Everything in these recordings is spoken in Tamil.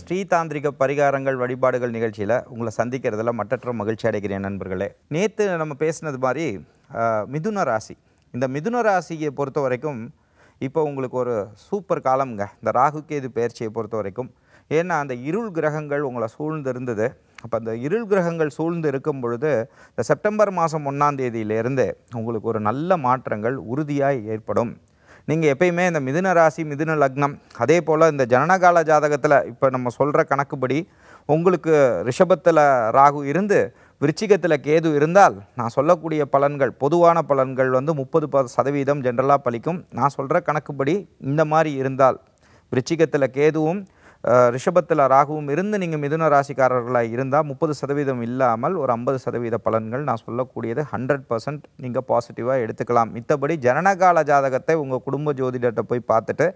ஸ்ரீதாந்திரிக பரிகாரங்கள் வழிபாடுகள் நிகழ்ச்சியில் உங்களை சந்திக்கிறதுல மற்றற்ற மகிழ்ச்சி அடைகிறேன் நண்பர்களே நேற்று நம்ம பேசினது மாதிரி மிதுன ராசி இந்த மிதுன ராசியை பொறுத்த வரைக்கும் இப்போ உங்களுக்கு ஒரு சூப்பர் காலம்ங்க இந்த ராகு கேது பயிற்சியை பொறுத்த வரைக்கும் ஏன்னா அந்த இருள் கிரகங்கள் உங்களை சூழ்ந்து இருந்தது அப்போ அந்த இருள் கிரகங்கள் சூழ்ந்து இருக்கும் பொழுது இந்த செப்டம்பர் மாதம் ஒன்றாம் தேதியிலேருந்து உங்களுக்கு ஒரு நல்ல மாற்றங்கள் உறுதியாக ஏற்படும் நீங்கள் எப்பயுமே இந்த மிதுன ராசி மிதுன லக்னம் அதே போல் இந்த ஜனனகால ஜாதகத்தில் இப்போ நம்ம சொல்கிற கணக்குப்படி உங்களுக்கு ரிஷபத்தில் ராகு இருந்து விருச்சிகத்தில் கேது இருந்தால் நான் சொல்லக்கூடிய பலன்கள் பொதுவான பலன்கள் வந்து முப்பது ப சதவீதம் ஜென்ரலாக பலிக்கும் நான் சொல்கிற கணக்குப்படி இந்த மாதிரி இருந்தால் விருச்சிகத்தில் கேதுவும் ரிஷபத்தில் ராகுவும் இருந்து நீங்கள் மிதுன ராசிக்காரர்களாக இருந்தால் முப்பது சதவீதம் இல்லாமல் ஒரு ஐம்பது சதவீத பலன்கள் நான் சொல்லக்கூடியது ஹண்ட்ரட் பர்சன்ட் நீங்கள் பாசிட்டிவாக எடுத்துக்கலாம் மித்தபடி ஜனனகால ஜாதகத்தை உங்கள் குடும்ப ஜோதிடத்தை போய் பார்த்துட்டு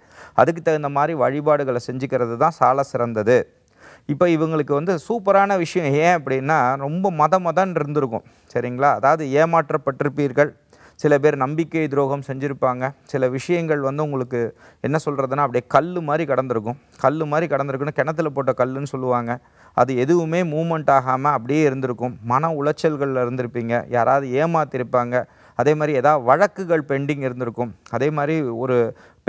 அதுக்கு தகுந்த மாதிரி வழிபாடுகளை செஞ்சுக்கிறது தான் சால சிறந்தது இப்போ இவங்களுக்கு வந்து சூப்பரான விஷயம் ஏன் அப்படின்னா ரொம்ப மத மதன் இருந்திருக்கும் சரிங்களா அதாவது ஏமாற்றப்பட்டிருப்பீர்கள் சில பேர் நம்பிக்கை துரோகம் செஞ்சுருப்பாங்க சில விஷயங்கள் வந்து உங்களுக்கு என்ன சொல்கிறதுனா அப்படியே கல் மாதிரி கடந்திருக்கும் கல் மாதிரி கடந்திருக்குன்னு கிணத்துல போட்ட கல்லுன்னு சொல்லுவாங்க அது எதுவுமே மூமெண்ட் ஆகாமல் அப்படியே இருந்திருக்கும் மன உளைச்சல்களில் இருந்திருப்பீங்க யாராவது ஏமாத்திருப்பாங்க அதே மாதிரி ஏதாவது வழக்குகள் பெண்டிங் இருந்திருக்கும் அதே மாதிரி ஒரு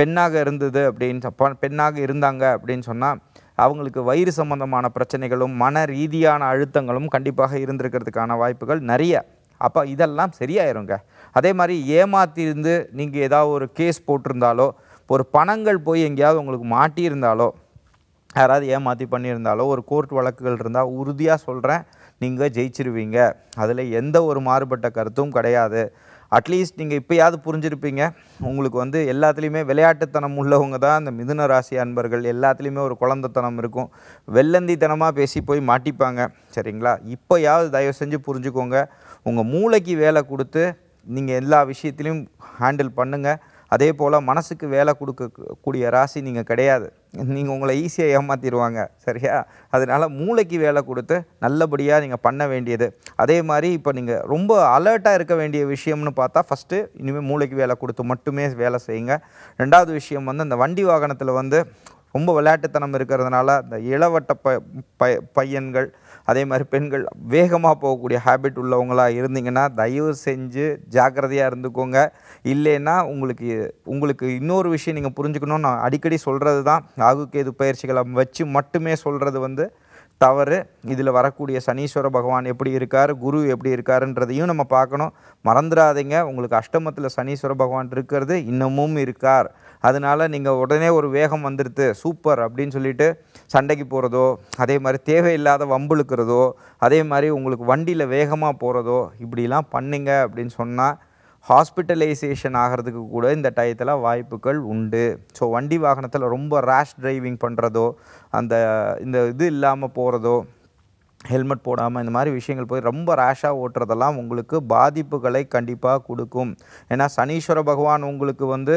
பெண்ணாக இருந்தது அப்படின்னு பெண்ணாக இருந்தாங்க அப்படின்னு சொன்னால் அவங்களுக்கு வயிறு சம்பந்தமான பிரச்சனைகளும் மன ரீதியான அழுத்தங்களும் கண்டிப்பாக இருந்திருக்கிறதுக்கான வாய்ப்புகள் நிறைய அப்போ இதெல்லாம் சரியாயிருங்க அதே மாதிரி ஏமாத்திருந்து நீங்கள் ஏதாவது ஒரு கேஸ் போட்டிருந்தாலோ ஒரு பணங்கள் போய் எங்கேயாவது உங்களுக்கு மாட்டியிருந்தாலோ யாராவது ஏமாற்றி பண்ணியிருந்தாலோ ஒரு கோர்ட் வழக்குகள் இருந்தால் உறுதியாக சொல்கிறேன் நீங்கள் ஜெயிச்சிருவீங்க அதில் எந்த ஒரு மாறுபட்ட கருத்தும் கிடையாது அட்லீஸ்ட் நீங்கள் இப்போயாவது புரிஞ்சிருப்பீங்க உங்களுக்கு வந்து எல்லாத்துலேயுமே விளையாட்டுத்தனம் உள்ளவங்க தான் இந்த மிதுன ராசி அன்பர்கள் எல்லாத்துலேயுமே ஒரு குழந்தைத்தனம் இருக்கும் வெள்ளந்தித்தனமாக பேசி போய் மாட்டிப்பாங்க சரிங்களா இப்போயாவது தயவு செஞ்சு புரிஞ்சுக்கோங்க உங்கள் மூளைக்கு வேலை கொடுத்து நீங்கள் எல்லா விஷயத்துலையும் ஹேண்டில் பண்ணுங்கள் அதே போல் மனசுக்கு வேலை கொடுக்கக்கூடிய ராசி நீங்கள் கிடையாது நீங்கள் உங்களை ஈஸியாக ஏமாற்றிடுவாங்க சரியா அதனால் மூளைக்கு வேலை கொடுத்து நல்லபடியாக நீங்கள் பண்ண வேண்டியது அதே மாதிரி இப்போ நீங்கள் ரொம்ப அலர்ட்டாக இருக்க வேண்டிய விஷயம்னு பார்த்தா ஃபஸ்ட்டு இனிமேல் மூளைக்கு வேலை கொடுத்து மட்டுமே வேலை செய்யுங்க ரெண்டாவது விஷயம் வந்து அந்த வண்டி வாகனத்தில் வந்து ரொம்ப விளையாட்டுத்தனம் இருக்கிறதுனால இந்த இளவட்ட ப பையன்கள் அதே மாதிரி பெண்கள் வேகமாக போகக்கூடிய ஹேபிட் உள்ளவங்களாக இருந்தீங்கன்னா தயவு செஞ்சு ஜாக்கிரதையாக இருந்துக்கோங்க இல்லைன்னா உங்களுக்கு உங்களுக்கு இன்னொரு விஷயம் நீங்கள் புரிஞ்சுக்கணும் நான் அடிக்கடி சொல்கிறது தான் ராகு பயிற்சிகளை வச்சு மட்டுமே சொல்கிறது வந்து தவறு இதில் வரக்கூடிய சனீஸ்வர பகவான் எப்படி இருக்கார் குரு எப்படி இருக்காருன்றதையும் நம்ம பார்க்கணும் மறந்துடாதீங்க உங்களுக்கு அஷ்டமத்தில் சனீஸ்வர பகவான் இருக்கிறது இன்னமும் இருக்கார் அதனால் நீங்கள் உடனே ஒரு வேகம் வந்துடுது சூப்பர் அப்படின்னு சொல்லிட்டு சண்டைக்கு போகிறதோ அதே மாதிரி தேவையில்லாத வம்புழுக்கிறதோ அதே மாதிரி உங்களுக்கு வண்டியில் வேகமாக போகிறதோ இப்படிலாம் பண்ணுங்க அப்படின்னு சொன்னால் ஹாஸ்பிட்டலைசேஷன் ஆகிறதுக்கு கூட இந்த டயத்தில் வாய்ப்புகள் உண்டு ஸோ வண்டி வாகனத்தில் ரொம்ப ரேஷ் டிரைவிங் பண்ணுறதோ அந்த இந்த இது இல்லாமல் போகிறதோ ஹெல்மெட் போடாமல் இந்த மாதிரி விஷயங்கள் போய் ரொம்ப ரேஷாக ஓட்டுறதெல்லாம் உங்களுக்கு பாதிப்புகளை கண்டிப்பாக கொடுக்கும் ஏன்னா சனீஸ்வர பகவான் உங்களுக்கு வந்து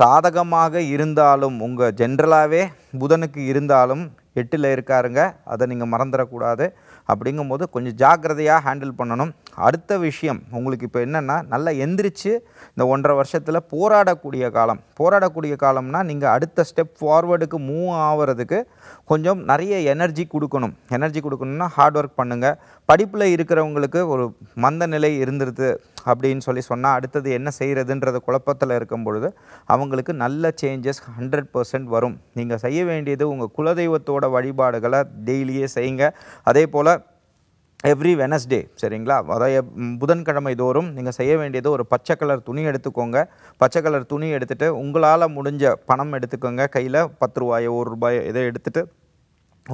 சாதகமாக இருந்தாலும் உங்கள் ஜென்ரலாகவே புதனுக்கு இருந்தாலும் எட்டில் இருக்காருங்க அதை நீங்கள் மறந்துடக்கூடாது அப்படிங்கும்போது கொஞ்சம் ஜாக்கிரதையாக ஹேண்டில் பண்ணணும் அடுத்த விஷயம் உங்களுக்கு இப்போ என்னென்னா நல்லா எந்திரிச்சு இந்த ஒன்றரை வருஷத்தில் போராடக்கூடிய காலம் போராடக்கூடிய காலம்னால் நீங்கள் அடுத்த ஸ்டெப் ஃபார்வேர்டுக்கு மூவ் ஆகிறதுக்கு கொஞ்சம் நிறைய எனர்ஜி கொடுக்கணும் எனர்ஜி கொடுக்கணுன்னா ஹார்ட் ஒர்க் பண்ணுங்கள் படிப்பில் இருக்கிறவங்களுக்கு ஒரு மந்த நிலை இருந்துருது அப்படின்னு சொல்லி சொன்னால் அடுத்தது என்ன செய்கிறதுன்றது குழப்பத்தில் இருக்கும் பொழுது அவங்களுக்கு நல்ல சேஞ்சஸ் ஹண்ட்ரட் பர்சன்ட் வரும் நீங்கள் செய்ய வேண்டியது உங்கள் குலதெய்வத்தோட வழிபாடுகளை டெய்லியே செய்யுங்க அதே போல் எவ்ரி வெனஸ்டே சரிங்களா அதாவது புதன்கிழமை தோறும் நீங்கள் செய்ய வேண்டியது ஒரு பச்சை கலர் துணி எடுத்துக்கோங்க பச்சை கலர் துணி எடுத்துகிட்டு உங்களால் முடிஞ்ச பணம் எடுத்துக்கோங்க கையில் பத்து ரூபாயோ ஒரு ரூபாயோ இதை எடுத்துகிட்டு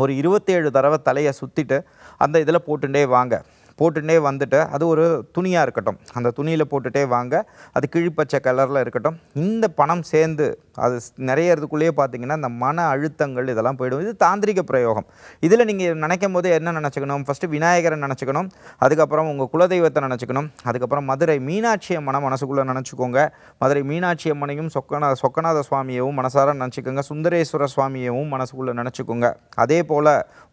ஒரு இருபத்தேழு தடவை தலையை சுற்றிட்டு அந்த இதில் போட்டுட்டே வாங்க போட்டுட்டே வந்துட்டு அது ஒரு துணியாக இருக்கட்டும் அந்த துணியில் போட்டுகிட்டே வாங்க அது கிழிப்பச்சை கலரில் இருக்கட்டும் இந்த பணம் சேர்ந்து அது நிறைய இதுக்குள்ளேயே பார்த்தீங்கன்னா இந்த மன அழுத்தங்கள் இதெல்லாம் போயிடும் இது தாந்திரிக பிரயோகம் இதில் நீங்கள் நினைக்கும் போது என்ன நினச்சிக்கணும் ஃபஸ்ட்டு விநாயகரை நினச்சிக்கணும் அதுக்கப்புறம் உங்கள் குலதெய்வத்தை நினச்சிக்கணும் அதுக்கப்புறம் மதுரை மீனாட்சி அம்மனை மனசுக்குள்ளே நினச்சிக்கோங்க மதுரை மீனாட்சி அம்மனையும் சொக்கநாத சொக்கநாத சுவாமியவும் மனசார நினச்சிக்கோங்க சுந்தரேஸ்வர சுவாமியவும் மனசுக்குள்ளே நினச்சிக்கோங்க அதே போல்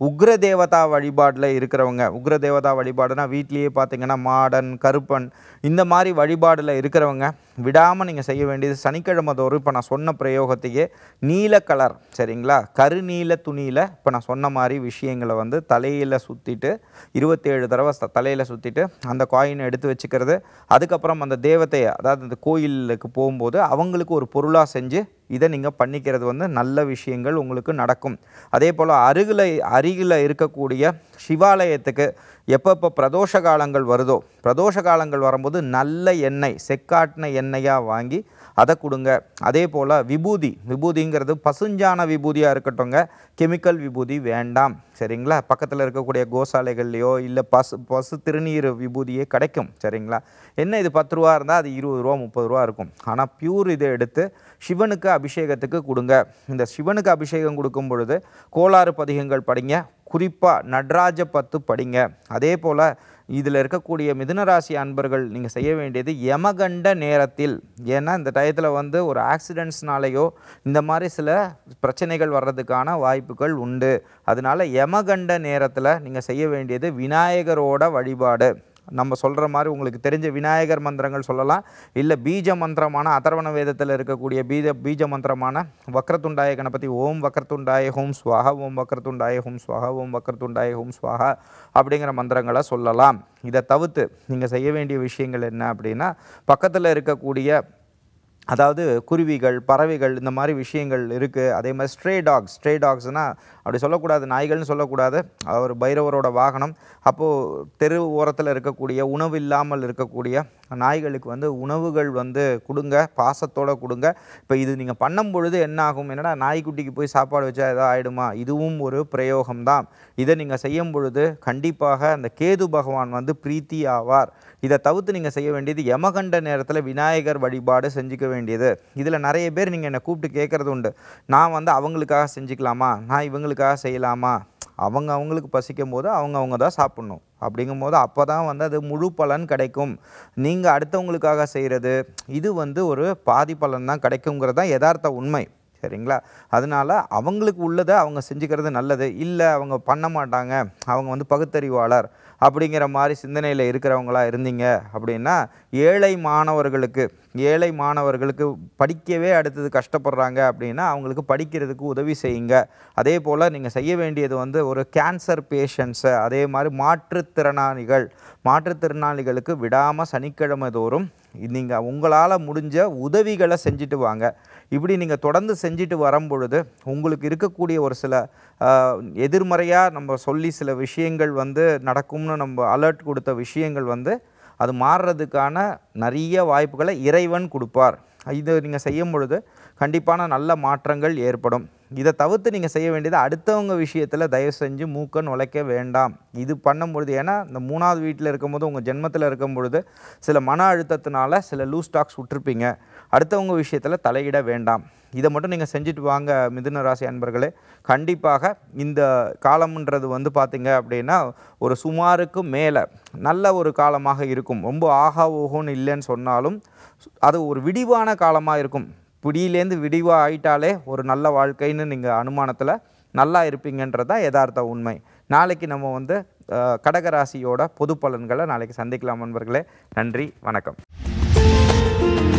உக்ர தேவதா வழிபாடில் இருக்கிறவங்க உக்ர தேவதா வழிபாடு பார்த்தோன்னா வீட்லேயே பார்த்தீங்கன்னா மாடன் கருப்பன் இந்த மாதிரி வழிபாடில் இருக்கிறவங்க விடாமல் நீங்கள் செய்ய வேண்டியது சனிக்கிழமை தோறும் இப்போ நான் சொன்ன பிரயோகத்தையே நீல கலர் சரிங்களா கருநீல துணியில் இப்போ நான் சொன்ன மாதிரி விஷயங்களை வந்து தலையில் சுற்றிட்டு இருபத்தேழு தடவை தலையில் சுற்றிட்டு அந்த காயினை எடுத்து வச்சுக்கிறது அதுக்கப்புறம் அந்த தேவத்தையை அதாவது அந்த கோயிலுக்கு போகும்போது அவங்களுக்கு ஒரு பொருளாக செஞ்சு இதை நீங்கள் பண்ணிக்கிறது வந்து நல்ல விஷயங்கள் உங்களுக்கு நடக்கும் அதே போல் அருகில் அருகில் இருக்கக்கூடிய சிவாலயத்துக்கு எப்பப்போ பிரதோஷ காலங்கள் வருதோ பிரதோஷ காலங்கள் வரும்போது நல்ல எண்ணெய் செக்காட்டின எண்ணெயாக வாங்கி அதை கொடுங்க அதே போல் விபூதி விபூதிங்கிறது பசுஞ்சான விபூதியாக இருக்கட்டும்ங்க கெமிக்கல் விபூதி வேண்டாம் சரிங்களா பக்கத்தில் இருக்கக்கூடிய கோசாலைகள்லையோ இல்லை பசு பசு திருநீர் விபூதியே கிடைக்கும் சரிங்களா என்ன இது பத்து ரூபா இருந்தால் அது இருபது ரூபா முப்பது ரூபா இருக்கும் ஆனால் பியூர் இதை எடுத்து சிவனுக்கு அபிஷேகத்துக்கு கொடுங்க இந்த சிவனுக்கு அபிஷேகம் கொடுக்கும் பொழுது கோளாறு பதிகங்கள் படிங்க குறிப்பாக நடராஜ பத்து படிங்க அதே போல் இதில் இருக்கக்கூடிய மிதுனராசி அன்பர்கள் நீங்கள் செய்ய வேண்டியது யமகண்ட நேரத்தில் ஏன்னா இந்த டயத்தில் வந்து ஒரு ஆக்சிடென்ட்ஸ்னாலேயோ இந்த மாதிரி சில பிரச்சனைகள் வர்றதுக்கான வாய்ப்புகள் உண்டு அதனால் யமகண்ட நேரத்தில் நீங்கள் செய்ய வேண்டியது விநாயகரோட வழிபாடு நம்ம சொல்கிற மாதிரி உங்களுக்கு தெரிஞ்ச விநாயகர் மந்திரங்கள் சொல்லலாம் இல்லை பீஜ மந்திரமான அதர்வண வேதத்தில் இருக்கக்கூடிய பீஜ பீஜ மந்திரமான வக்ரத்துண்டாய கணபதி ஓம் வக்ரத்துண்டாய ஹோம் ஸ்வாக ஓம் வக்ரத்துண்டாய ஹோம் ஸ்வாக ஓம் வக்ரத்துண்டாய ஹோம் ஸ்வாக அப்படிங்கிற மந்திரங்களை சொல்லலாம் இதை தவிர்த்து நீங்கள் செய்ய வேண்டிய விஷயங்கள் என்ன அப்படின்னா பக்கத்தில் இருக்கக்கூடிய அதாவது குருவிகள் பறவைகள் இந்த மாதிரி விஷயங்கள் இருக்குது அதே மாதிரி ஸ்ட்ரே டாக்ஸ் ஸ்ட்ரே டாக்ஸ்னால் அப்படி சொல்லக்கூடாது நாய்கள்னு சொல்லக்கூடாது அவர் பைரவரோட வாகனம் அப்போது தெரு ஓரத்தில் இருக்கக்கூடிய உணவு இல்லாமல் இருக்கக்கூடிய நாய்களுக்கு வந்து உணவுகள் வந்து கொடுங்க பாசத்தோடு கொடுங்க இப்போ இது நீங்கள் பண்ணும் பொழுது என்ன ஆகும் என்னடா நாய்க்குட்டிக்கு போய் சாப்பாடு வச்சா எதாவது ஆகிடுமா இதுவும் ஒரு பிரயோகம் தான் இதை நீங்கள் செய்யும் பொழுது கண்டிப்பாக அந்த கேது பகவான் வந்து பிரீத்தி ஆவார் இதை தவிர்த்து நீங்கள் செய்ய வேண்டியது யமகண்ட நேரத்தில் விநாயகர் வழிபாடு செஞ்சுக்க வேண்டியது இதில் நிறைய பேர் நீங்கள் என்னை கூப்பிட்டு கேட்குறது உண்டு நான் வந்து அவங்களுக்காக செஞ்சுக்கலாமா நான் இவங்களுக்காக செய்யலாமா அவங்க அவங்களுக்கு பசிக்கும் போது அவங்க அவங்க தான் சாப்பிட்ணும் அப்படிங்கும்போது அப்போ தான் வந்து அது முழு பலன் கிடைக்கும் நீங்கள் அடுத்தவங்களுக்காக செய்கிறது இது வந்து ஒரு பாதி பலன் தான் கிடைக்குங்கிறது தான் யதார்த்த உண்மை சரிங்களா அதனால் அவங்களுக்கு உள்ளதை அவங்க செஞ்சுக்கிறது நல்லது இல்லை அவங்க பண்ண மாட்டாங்க அவங்க வந்து பகுத்தறிவாளர் அப்படிங்கிற மாதிரி சிந்தனையில் இருக்கிறவங்களாக இருந்தீங்க அப்படின்னா ஏழை மாணவர்களுக்கு ஏழை மாணவர்களுக்கு படிக்கவே அடுத்தது கஷ்டப்படுறாங்க அப்படின்னா அவங்களுக்கு படிக்கிறதுக்கு உதவி செய்யுங்க அதே போல் நீங்கள் செய்ய வேண்டியது வந்து ஒரு கேன்சர் பேஷண்ட்ஸை அதே மாதிரி மாற்றுத்திறனாளிகள் மாற்றுத்திறனாளிகளுக்கு விடாமல் சனிக்கிழமை தோறும் நீங்கள் உங்களால் முடிஞ்ச உதவிகளை செஞ்சுட்டு வாங்க இப்படி நீங்கள் தொடர்ந்து செஞ்சுட்டு வரும்பொழுது உங்களுக்கு இருக்கக்கூடிய ஒரு சில எதிர்மறையாக நம்ம சொல்லி சில விஷயங்கள் வந்து நடக்கும்னு நம்ம அலர்ட் கொடுத்த விஷயங்கள் வந்து அது மாறுறதுக்கான நிறைய வாய்ப்புகளை இறைவன் கொடுப்பார் இது நீங்கள் செய்யும் பொழுது கண்டிப்பான நல்ல மாற்றங்கள் ஏற்படும் இதை தவிர்த்து நீங்கள் செய்ய வேண்டியது அடுத்தவங்க விஷயத்தில் தயவு செஞ்சு மூக்க நுழைக்க வேண்டாம் இது பண்ணும்பொழுது ஏன்னா இந்த மூணாவது வீட்டில் இருக்கும்போது உங்கள் ஜென்மத்தில் இருக்கும் பொழுது சில மன அழுத்தத்தினால சில லூஸ் ஸ்டாக்ஸ் விட்டுருப்பீங்க அடுத்தவங்க விஷயத்தில் தலையிட வேண்டாம் இதை மட்டும் நீங்கள் செஞ்சுட்டு வாங்க மிதுன ராசி அன்பர்களே கண்டிப்பாக இந்த காலம்ன்றது வந்து பார்த்திங்க அப்படின்னா ஒரு சுமாருக்கு மேலே நல்ல ஒரு காலமாக இருக்கும் ரொம்ப ஆகா ஓகோன்னு இல்லைன்னு சொன்னாலும் அது ஒரு விடிவான காலமாக இருக்கும் பிடியிலேருந்து விடிவாக ஆயிட்டாலே ஒரு நல்ல வாழ்க்கைன்னு நீங்கள் அனுமானத்தில் நல்லா தான் யதார்த்த உண்மை நாளைக்கு நம்ம வந்து கடகராசியோட பொது பலன்களை நாளைக்கு சந்திக்கலாம் நண்பர்களே நன்றி வணக்கம்